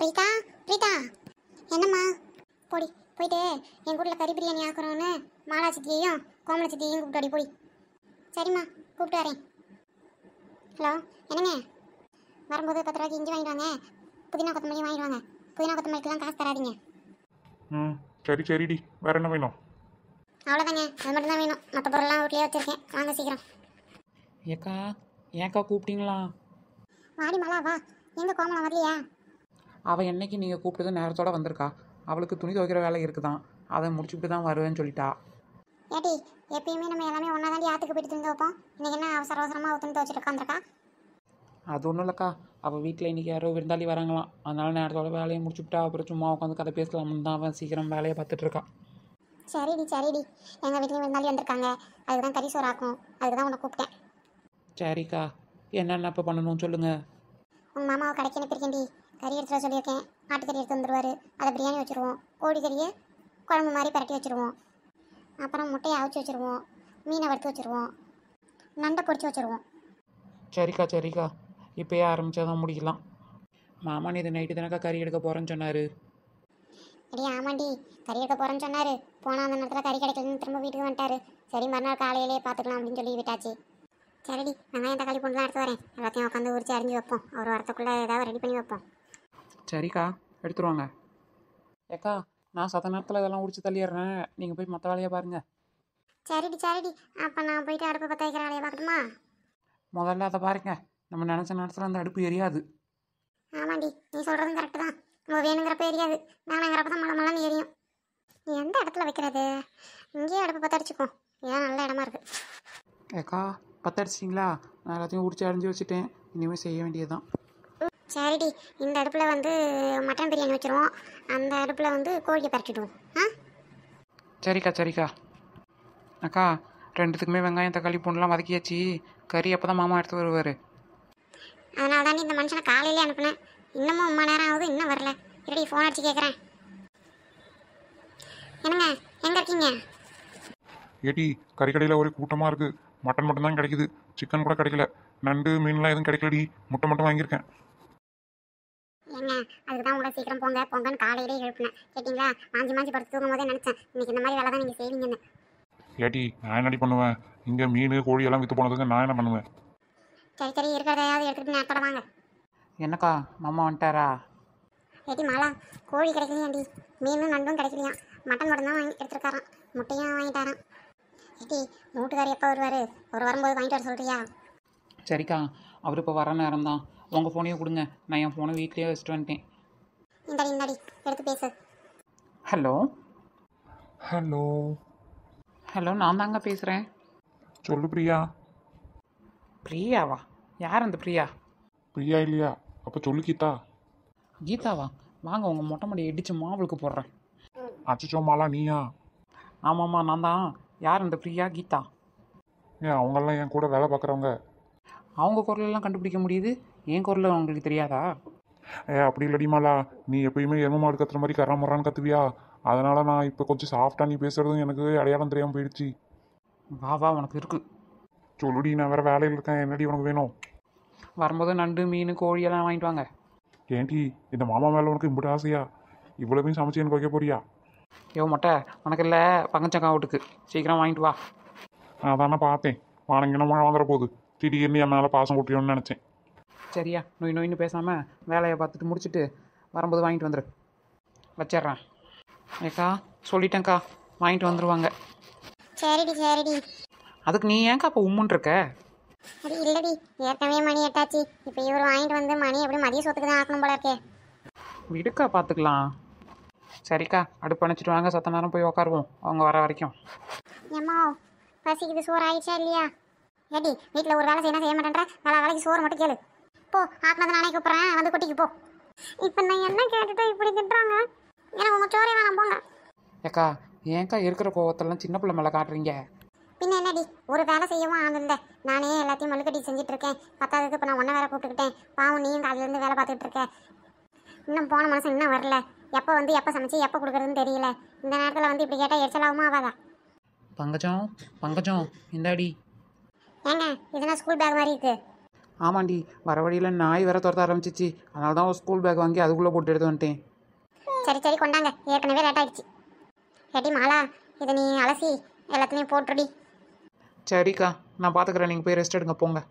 பிரீதா பிரீதா என்னம்மா போடி போயிட்டு என் கூட்டில் கறி பிரியாணி ஆக்குறோன்னு மாலா சித்தியையும் கோமல சித்தியையும் கூப்பிட்டு போடி சரிம்மா கூப்பிட்டு வரேன் ஹலோ என்னங்க வரும்போது பத்து ரூபாய்க்கு இஞ்சி வாங்கிடுவாங்க புதினா கொத்தமல்லியும் வாங்கிடுவாங்க புதினா கொத்தமல்லிக்கெல்லாம் காசு தராதிங்க ம் சரி சரிடி வேற என்ன வேணும் அவ்வளோதாங்க அது மட்டும் தான் வேணும் மற்ற பொருள்லாம் வீட்லேயே வச்சுருக்கேன் வாங்க சீக்கிரம் ஏக்கா ஏக்கா கூப்பிட்டீங்களா வாடி மலா வா எங்கே கோமலம் வரலையா அவள் என்னைக்கு நீங்கள் கூப்பிட்டது நேரத்தோட வந்திருக்கா அவளுக்கு துணி துவைக்கிற வேலை இருக்குதான் அதை முடிச்சுக்கிட்டு தான் வருவேன்னு சொல்லிட்டா ஏடி எப்பயுமே நம்ம எல்லாமே ஒன்றா தாண்டி ஆற்றுக்கு போயிட்டு துணி துவைப்போம் இன்றைக்கி என்ன அவசர அவசரமாக துணி துவைச்சிட்டு உட்காந்துருக்கா அது ஒன்றும் இல்லைக்கா அவள் வீட்டில் இன்றைக்கி யாரோ விருந்தாளி வராங்களாம் அதனால் நேரத்தோட வேலையை முடிச்சுக்கிட்டா அப்புறம் சும்மா உட்காந்து கதை பேசலாம்னு தான் அவன் சீக்கிரம் வேலையை பார்த்துட்ருக்கா சரிடி சரிடி எங்கள் வீட்லேயும் விருந்தாளி வந்திருக்காங்க அதுதான் கறி சோறாக்கும் அதுக்கு தான் உன்னை கூப்பிட்டேன் சரிக்கா என்னென்ன இப்போ பண்ணணும்னு சொல்லுங்கள் உங்கள் மாமாவை கடைக்கு அனுப்பியிருக்கேன்டி கறி எடுத்துட சொல்லியிருக்கேன் ஆட்டுக்கறி எடுத்து வந்துடுவார் அதை பிரியாணி வச்சுருவோம் கோழிக்கறியை கறியை குழம்பு மாதிரி பரட்டி வச்சுருவோம் அப்புறம் முட்டையை அவிச்சு வச்சுருவோம் மீனை வறுத்து வச்சுருவோம் நண்டை பொறிச்சு வச்சுருவோம் சரிக்கா சரிக்கா இப்போயே ஆரம்பித்தா தான் முடிக்கலாம் மாமா இது நைட்டு தினக்கா கறி எடுக்க போகிறேன்னு சொன்னார் அடி ஆமாண்டி கறி எடுக்க போகிறேன்னு சொன்னார் போனால் அந்த நேரத்தில் கறி கிடைக்கலன்னு திரும்ப வீட்டுக்கு வந்துட்டார் சரி மறுநாள் காலையிலேயே பார்த்துக்கலாம் அப்படின்னு சொல்லி விட்டாச்சு சரிடி வெங்காயம் தக்காளி பொண்ணுலாம் எடுத்து வரேன் எல்லாத்தையும் உட்காந்து உரிச்சு அறிஞ்சு வைப்போம் ஒரு வாரத்துக்குள்ளே ஏதாவது ரெடி பண்ணி வைப்போம் சரிக்கா எடுத்துருவாங்க ஏக்கா நான் சத்த நேரத்தில் இதெல்லாம் உடிச்சு தள்ளிடுறேன் நீங்கள் போய் மற்ற வேலையை பாருங்கள் சரிடி சரிடி அப்போ நான் போயிட்டு அடுப்பு பற்ற வைக்கிற வேலையை பார்க்கணுமா முதல்ல அதை பாருங்க நம்ம நினச்ச நேரத்தில் அந்த அடுப்பு எரியாது ஆமாண்டி நீ சொல்கிறதும் கரெக்டு தான் நம்ம வேணுங்கிறப்ப எரியாது வேணுங்கிறப்ப தான் மழை மழை எரியும் நீ எந்த இடத்துல வைக்கிறது இங்கேயே அடுப்பு பற்ற ஏன் நல்ல இடமா இருக்கு ஏக்கா பத்தடிச்சிங்களா நான் எல்லாத்தையும் உடிச்சு அடைஞ்சு வச்சுட்டேன் இனிமேல் செய்ய வேண்டியது தான் சரிடி இந்த அடுப்பில் வந்து மட்டன் பிரியாணி வச்சுருவோம் அந்த அடுப்பில் வந்து கோழியை பரட்டிடுவோம் ஆ சரிக்கா சரிக்கா அக்கா ரெண்டுத்துக்குமே வெங்காயம் தக்காளி பூண்டுலாம் வதக்கியாச்சு கறி அப்போ தான் மாமா எடுத்து வருவார் அதனால தானே இந்த மனுஷனை காலையிலே அனுப்புனேன் இன்னமும் ரொம்ப நேரம் ஆகுது இன்னும் வரல இப்படி ஃபோன் அடிச்சு கேட்குறேன் என்னங்க எங்கே இருக்கீங்க ஏடி கறிக்கடையில் ஒரு கூட்டமாக இருக்குது மட்டன் மட்டும் தான் கிடைக்குது சிக்கன் கூட கிடைக்கல நண்டு மீன்லாம் எதுவும் கிடைக்கலடி முட்டை மட்டும் வாங்கியிருக்கேன் அதுக்கு தான் உங்களை சீக்கிரம் போங்க போங்கன்னு காலையிலே எழுப்பினேன் கேட்டிங்களா மாஞ்சி மாஞ்சி படுத்து தூங்கும் போதே நினச்சேன் இன்னைக்கு இந்த மாதிரி வேலை தான் நீங்கள் செய்வீங்கன்னு கேட்டி நான் என்னடி பண்ணுவேன் இங்கே மீன் கோழி எல்லாம் விற்று போனதுக்கு நான் என்ன பண்ணுவேன் சரி சரி இருக்கிறதையாவது எடுத்துகிட்டு நான் வாங்க என்னக்கா மாமா வந்துட்டாரா ஏடி மாலா கோழி கிடைக்கலையாண்டி மீனும் நண்டும் கிடைக்கலையா மட்டன் மட்டும் தான் வாங்கி எடுத்துருக்காரான் முட்டையும் வாங்கிட்டாரான் ஏடி மூட்டுக்காரர் எப்போ வருவார் ஒரு வரும்போது வாங்கிட்டு வர சொல்கிறியா சரிக்கா அவர் இப்போ வர நேரம் தான் உங்கள் ஃபோனையும் கொடுங்க நான் என் ஃபோனை வீட்லேயே வச்சுட்டு வந்துட்டேன் எடுத்து பேசு ஹலோ ஹலோ ஹலோ நான் தாங்க பேசுகிறேன் சொல்லு பிரியா பிரியாவா யார் அந்த பிரியா பிரியா இல்லையா அப்போ சொல்லு கீதா கீதாவா வாங்க உங்கள் மொட்டை மாடி இடிச்சு மாவளுக்கு போடுறேன் அச்சோ மாலா நீயா ஆமாம்மா நான் தான் யார் அந்த பிரியா கீதா ஏன் அவங்கெல்லாம் என் கூட வேலை பார்க்குறவங்க அவங்க குரலெல்லாம் கண்டுபிடிக்க முடியுது என் குரல் அவங்களுக்கு தெரியாதா ஏ அப்படி இல்லடிமாலா நீ எப்பயுமே எம்ம மாடு கத்துற மாதிரி கரமுறான்னு கத்துவியா அதனால் நான் இப்போ கொஞ்சம் சாஃப்டாக நீ பேசுகிறதும் எனக்கு அடையாளம் தெரியாமல் போயிடுச்சு வா வா உனக்கு இருக்கு சொல்லுடி நான் வேறு வேலையில் இருக்கேன் என்னடி உனக்கு வேணும் வரும்போது நண்டு மீன் கோழியெல்லாம் வாங்கிட்டு வாங்க ஏன்டி இந்த மாமா மேலே உனக்கு இம்பிட்டு ஆசையா இவ்வளோவையும் சமைச்சு எனக்கு வைக்க போறியா ஏ மொட்டை உனக்கு இல்லை பங்கச்சக்கா வீட்டுக்கு சீக்கிரம் வாங்கிட்டு வா தானே பார்த்தேன் வானங்கன்னா மழை வந்துட போகுது திடீர்னு என் மேலே பாசம் கொட்டியோன்னு நினச்சேன் சரியா நொய் நொயின்னு பேசாமல் வேலையை பார்த்துட்டு முடிச்சுட்டு வரும்போது வாங்கிட்டு வந்துடு வச்சிட்றேன் ஏக்கா சொல்லிட்டேங்க்கா வாங்கிட்டு வந்துடுவாங்க சரிடி சரிடி அதுக்கு நீ ஏன்க்கா இப்போ உம்முன் இருக்க அது இல்லடி ஏற்கனவே மணி எட்டாச்சு இப்போ இவர் வாங்கிட்டு வந்து மணி எப்படி மதிய சொத்துக்கு தான் ஆக்கணும் போல இருக்கே விடுக்கா பார்த்துக்கலாம் சரிக்கா அடுப்பு அணைச்சிட்டு வாங்க சத்த நேரம் போய் உக்காருவோம் அவங்க வர வரைக்கும் ஏம்மா பசிக்குது சோறு ஆயிடுச்சா இல்லையா ஏடி வீட்டில் ஒரு வேலை செய்யணும் செய்ய மாட்டேன்ற வேலை வேலைக்கு சோறு மட்டும் கேளு போ ஆத்மதை நானே கூப்பிட்றேன் வந்து குட்டிக்கு போ இப்போ நான் என்ன கேட்டுட்டு இப்படி திட்டுறாங்க எனக்கு உங்கள் சோறே வேணாம் போங்க ஏக்கா ஏக்கா இருக்கிற கோவத்தெல்லாம் சின்ன பிள்ளை மேலே காட்டுறீங்க பின்ன என்னடி ஒரு வேலை செய்யவும் ஆனந்த நானே எல்லாத்தையும் மல்லுக்கட்டி செஞ்சுட்டு இருக்கேன் பத்தாவதுக்கு இப்போ நான் ஒன்றை வேற கூப்பிட்டுக்கிட்டேன் பாவம் நீயும் காலையிலேருந்து வேலை பார்த்துக்கிட்டு இருக்கேன் இன்னும் போன மனசு இன்னும் வரல எப்போ வந்து எப்போ சமைச்சு எப்போ கொடுக்குறதுன்னு தெரியல இந்த நேரத்தில் வந்து இப்படி கேட்டால் எரிச்சலாகவும் ஆகாதா பங்கஜம் பங்கஜம் இந்தாடி ஏங்க இதெல்லாம் ஸ்கூல் பேக் மாதிரி இருக்கு ஆமாண்டி வர வழியில் நாய் வேற துரத்த ஆரம்பிச்சிச்சு அதனால தான் ஒரு ஸ்கூல் பேக் வாங்கி அதுக்குள்ளே போட்டு எடுத்து வந்துட்டேன் சரி சரி கொண்டாங்க ஏற்கனவே லேட் ஆயிடுச்சு ஏடி மாலா இதை நீ அலசி எல்லாத்துலேயும் போட்டுடி சரிக்கா நான் பார்த்துக்குறேன் நீங்கள் போய் ரெஸ்ட் எடுங்க போங்க